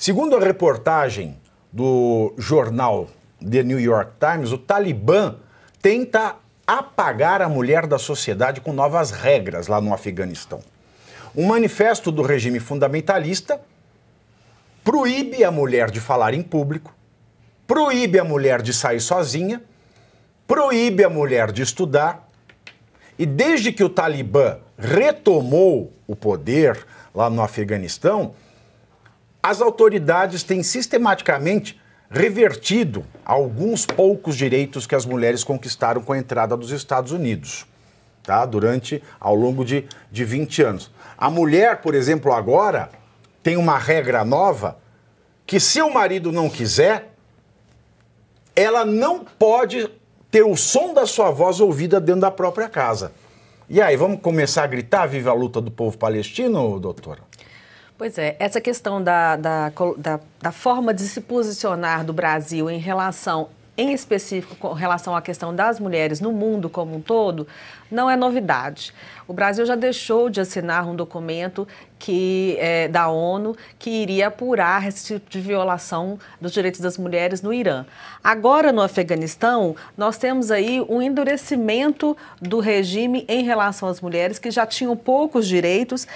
Segundo a reportagem do jornal The New York Times, o Talibã tenta apagar a mulher da sociedade com novas regras lá no Afeganistão. Um manifesto do regime fundamentalista proíbe a mulher de falar em público, proíbe a mulher de sair sozinha, proíbe a mulher de estudar. E desde que o Talibã retomou o poder lá no Afeganistão, as autoridades têm sistematicamente revertido alguns poucos direitos que as mulheres conquistaram com a entrada dos Estados Unidos, tá? Durante, ao longo de, de 20 anos. A mulher, por exemplo, agora tem uma regra nova que se o marido não quiser, ela não pode ter o som da sua voz ouvida dentro da própria casa. E aí, vamos começar a gritar Viva a luta do povo palestino, doutora? Pois é, essa questão da, da, da, da, forma de se posicionar do Brasil em relação em específico com relação à questão das mulheres no mundo como um todo, não é novidade. O Brasil já deixou de assinar um documento que, é, da ONU que iria apurar esse tipo de violação dos direitos das mulheres no Irã. Agora, no Afeganistão, nós temos aí um endurecimento do regime em relação às mulheres que já tinham poucos direitos.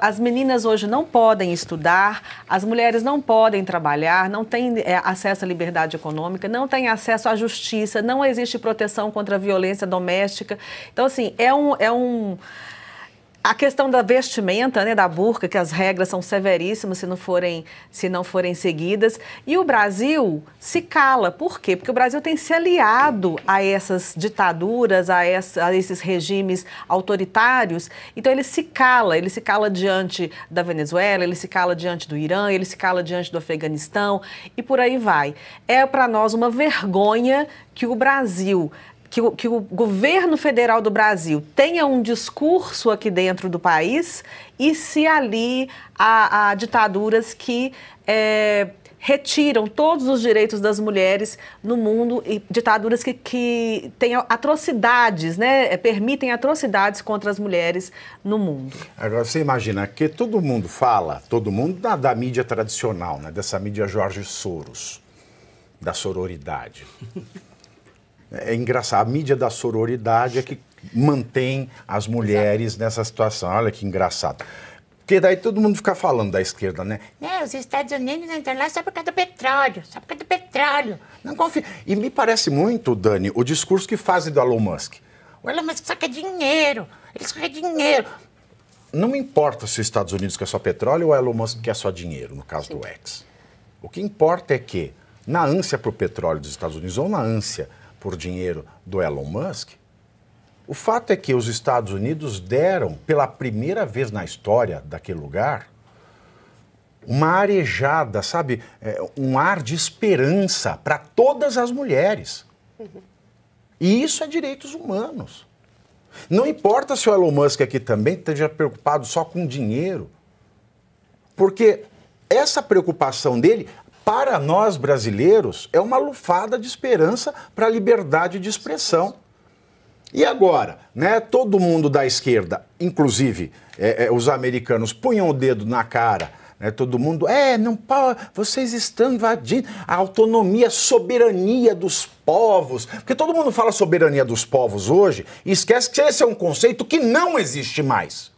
As meninas hoje não podem estudar, as mulheres não podem trabalhar, não têm é, acesso à liberdade econômica, não têm acesso acesso à justiça, não existe proteção contra a violência doméstica. Então, assim, é um. É um a questão da vestimenta, né, da burca, que as regras são severíssimas se não forem, se não forem seguidas. E o Brasil se cala. Por quê? Porque o Brasil tem se aliado a essas ditaduras, a, essa, a esses regimes autoritários. Então ele se cala, ele se cala diante da Venezuela, ele se cala diante do Irã, ele se cala diante do Afeganistão e por aí vai. É para nós uma vergonha que o Brasil que o, que o governo federal do Brasil tenha um discurso aqui dentro do país e se ali a, a ditaduras que é, retiram todos os direitos das mulheres no mundo e ditaduras que, que têm atrocidades, né? É, permitem atrocidades contra as mulheres no mundo. Agora, você imagina que todo mundo fala, todo mundo da, da mídia tradicional, né? dessa mídia Jorge Soros, da sororidade. É engraçado, a mídia da sororidade é que mantém as mulheres Exato. nessa situação. Olha que engraçado. Porque daí todo mundo fica falando da esquerda, né? É, os Estados Unidos entram lá só por causa do petróleo, só por causa do petróleo. Não confia. E me parece muito, Dani, o discurso que fazem do Elon Musk. O Elon Musk só quer dinheiro, ele só quer dinheiro. Não importa se os Estados Unidos quer só petróleo ou o Elon Musk quer só dinheiro, no caso Sim. do X. O que importa é que, na ânsia para o petróleo dos Estados Unidos ou na ânsia por dinheiro do Elon Musk, o fato é que os Estados Unidos deram, pela primeira vez na história daquele lugar, uma arejada, sabe? É, um ar de esperança para todas as mulheres. Uhum. E isso é direitos humanos. Não importa se o Elon Musk aqui também esteja preocupado só com dinheiro, porque essa preocupação dele para nós brasileiros, é uma lufada de esperança para a liberdade de expressão. E agora, né? Todo mundo da esquerda, inclusive é, é, os americanos, punham o dedo na cara. Né, todo mundo, é, não, vocês estão invadindo a autonomia, soberania dos povos. Porque todo mundo fala soberania dos povos hoje e esquece que esse é um conceito que não existe mais.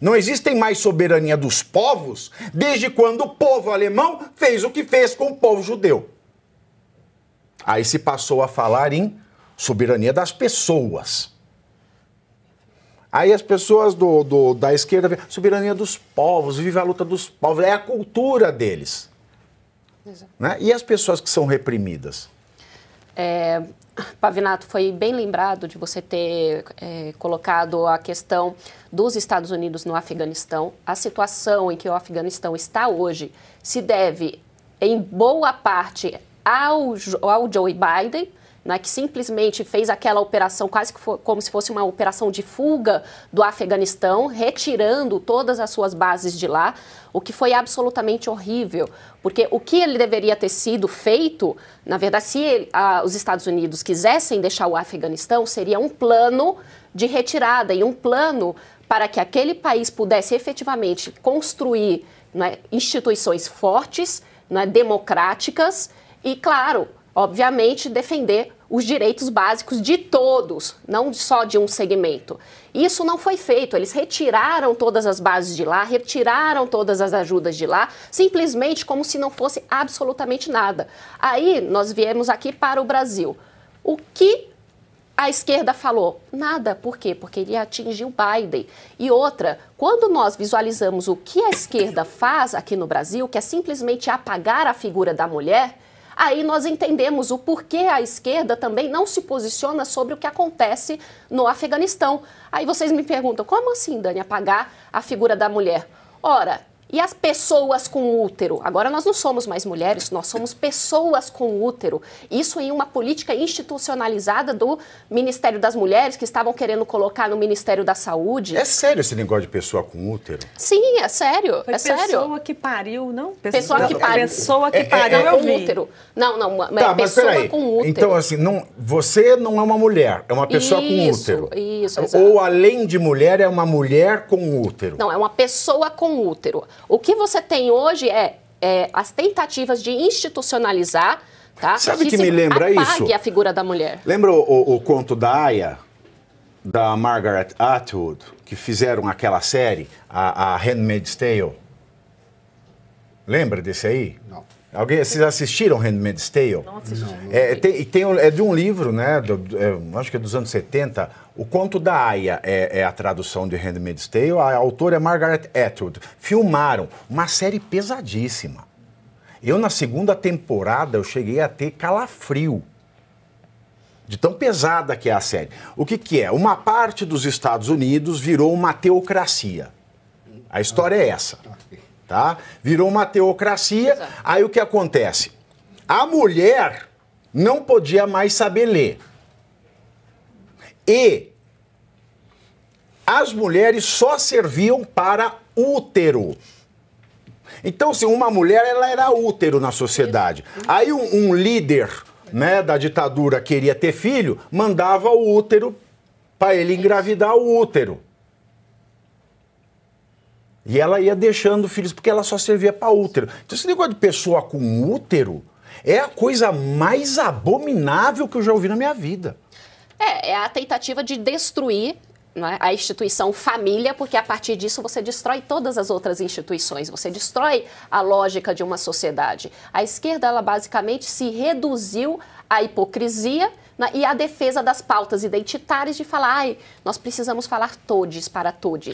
Não existem mais soberania dos povos desde quando o povo alemão fez o que fez com o povo judeu. Aí se passou a falar em soberania das pessoas. Aí as pessoas do, do da esquerda veem soberania dos povos, vive a luta dos povos, é a cultura deles. Né? E as pessoas que são reprimidas? É, Pavinato, foi bem lembrado de você ter é, colocado a questão dos Estados Unidos no Afeganistão. A situação em que o Afeganistão está hoje se deve, em boa parte, ao, ao Joe Biden, né, que simplesmente fez aquela operação quase que como se fosse uma operação de fuga do Afeganistão, retirando todas as suas bases de lá, o que foi absolutamente horrível, porque o que ele deveria ter sido feito, na verdade, se ele, os Estados Unidos quisessem deixar o Afeganistão, seria um plano de retirada e um plano para que aquele país pudesse efetivamente construir né, instituições fortes, né, democráticas e, claro, obviamente, defender os direitos básicos de todos, não só de um segmento. Isso não foi feito. Eles retiraram todas as bases de lá, retiraram todas as ajudas de lá, simplesmente como se não fosse absolutamente nada. Aí nós viemos aqui para o Brasil. O que a esquerda falou? Nada. Por quê? Porque ele atingiu Biden. E outra, quando nós visualizamos o que a esquerda faz aqui no Brasil, que é simplesmente apagar a figura da mulher, aí nós entendemos o porquê a esquerda também não se posiciona sobre o que acontece no Afeganistão. Aí vocês me perguntam, como assim, Dani, apagar a figura da mulher? Ora, e as pessoas com útero? Agora nós não somos mais mulheres, nós somos pessoas com útero. Isso em uma política institucionalizada do Ministério das Mulheres, que estavam querendo colocar no Ministério da Saúde. É sério esse negócio de pessoa com útero? Sim, é sério. Foi é pessoa sério. Pessoa que pariu, não? Pessoa, não, que pariu. Pessoa que é, é, pariu é, é, com útero. Não, não, é tá, mas tá, pessoa mas com útero. Então, assim, não, você não é uma mulher, é uma pessoa isso, com útero. Isso, isso. Ou além de mulher, é uma mulher com útero. Não, é uma pessoa com útero. O que você tem hoje é, é as tentativas de institucionalizar. Tá? Sabe que, que me lembra isso? Apague a figura da mulher. Lembra o, o, o conto da Aya, da Margaret Atwood, que fizeram aquela série, a, a Handmaid's Tale? Lembra desse aí? Não. Alguém, vocês assistiram Handmaid's Tale? Não assisti. É, tem, tem, é de um livro, né? Do, é, acho que é dos anos 70. O Conto da Aya é, é, a tradução de Handmaid's Tale. A autora é Margaret Atwood. Filmaram uma série pesadíssima. Eu, na segunda temporada, eu cheguei a ter calafrio. De tão pesada que é a série. O que, que é? Uma parte dos Estados Unidos virou uma teocracia. A história é essa tá? Virou uma teocracia. Exato. Aí o que acontece? A mulher não podia mais saber ler. E as mulheres só serviam para útero. Então, se assim, uma mulher ela era útero na sociedade. Aí um, um líder né, da ditadura queria ter filho, mandava o útero para ele engravidar o útero. E ela ia deixando filhos, porque ela só servia para útero. Então, esse negócio de pessoa com útero é a coisa mais abominável que eu já ouvi na minha vida. É, é a tentativa de destruir né, a instituição família, porque a partir disso você destrói todas as outras instituições, você destrói a lógica de uma sociedade. A esquerda, ela basicamente se reduziu à hipocrisia né, e à defesa das pautas identitárias de falar, ai, nós precisamos falar todes para todes.